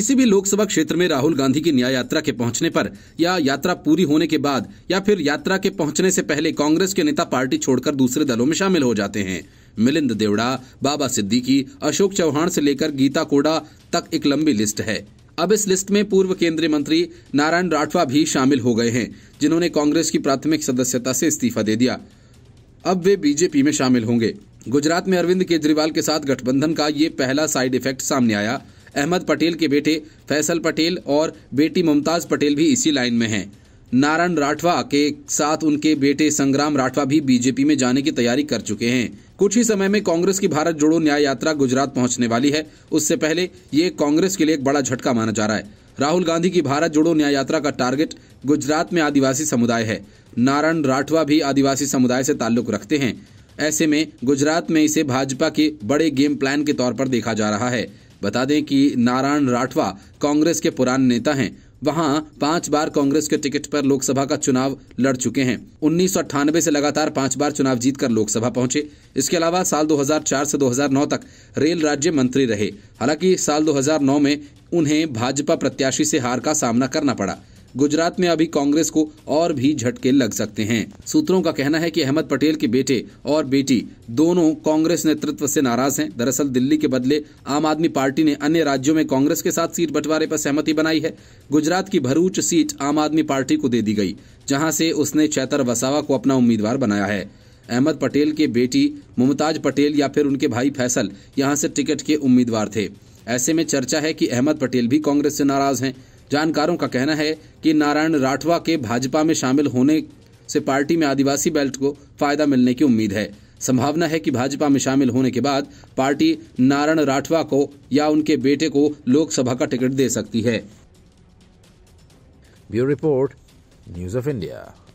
किसी भी लोकसभा क्षेत्र में राहुल गांधी की न्याय यात्रा के पहुंचने पर या यात्रा पूरी होने के बाद या फिर यात्रा के पहुंचने से पहले कांग्रेस के नेता पार्टी छोड़कर दूसरे दलों में शामिल हो जाते हैं मिलिंद देवड़ा बाबा सिद्दीकी अशोक चौहान से लेकर गीता कोड़ा तक एक लंबी लिस्ट है अब इस लिस्ट में पूर्व केंद्रीय मंत्री नारायण राठवा भी शामिल हो गए हैं जिन्होंने कांग्रेस की प्राथमिक सदस्यता से इस्तीफा दे दिया अब वे बीजेपी में शामिल होंगे गुजरात में अरविंद केजरीवाल के साथ गठबंधन का ये पहला साइड इफेक्ट सामने आया अहमद पटेल के बेटे फैसल पटेल और बेटी मुमताज़ पटेल भी इसी लाइन में हैं नारायण राठवा के साथ उनके बेटे संग्राम राठवा भी बीजेपी में जाने की तैयारी कर चुके हैं कुछ ही समय में कांग्रेस की भारत जोड़ो न्याय यात्रा गुजरात पहुंचने वाली है उससे पहले ये कांग्रेस के लिए एक बड़ा झटका माना जा रहा है राहुल गांधी की भारत जोड़ो न्याय यात्रा का टारगेट गुजरात में आदिवासी समुदाय है नारायण राठवा भी आदिवासी समुदाय से ताल्लुक रखते हैं ऐसे में गुजरात में इसे भाजपा के बड़े गेम प्लान के तौर पर देखा जा रहा है बता दें कि नारायण राठवा कांग्रेस के पुराने नेता हैं वहां पांच बार कांग्रेस के टिकट पर लोकसभा का चुनाव लड़ चुके हैं उन्नीस से लगातार पांच बार चुनाव जीतकर लोकसभा पहुंचे इसके अलावा साल 2004 से 2009 तक रेल राज्य मंत्री रहे हालांकि साल 2009 में उन्हें भाजपा प्रत्याशी से हार का सामना करना पड़ा गुजरात में अभी कांग्रेस को और भी झटके लग सकते हैं सूत्रों का कहना है कि अहमद पटेल के बेटे और बेटी दोनों कांग्रेस नेतृत्व से नाराज हैं दरअसल दिल्ली के बदले आम आदमी पार्टी ने अन्य राज्यों में कांग्रेस के साथ सीट बंटवारे पर सहमति बनाई है गुजरात की भरूच सीट आम आदमी पार्टी को दे दी गई जहां से उसने चैतर वसावा को अपना उम्मीदवार बनाया है अहमद पटेल के बेटी मुमताज पटेल या फिर उनके भाई फैसल यहां से टिकट के उम्मीदवार थे ऐसे में चर्चा है कि अहमद पटेल भी कांग्रेस से नाराज हैं जानकारों का कहना है कि नारायण राठवा के भाजपा में शामिल होने से पार्टी में आदिवासी बेल्ट को फायदा मिलने की उम्मीद है संभावना है कि भाजपा में शामिल होने के बाद पार्टी नारायण राठवा को या उनके बेटे को लोकसभा का टिकट दे सकती है bureau report news of India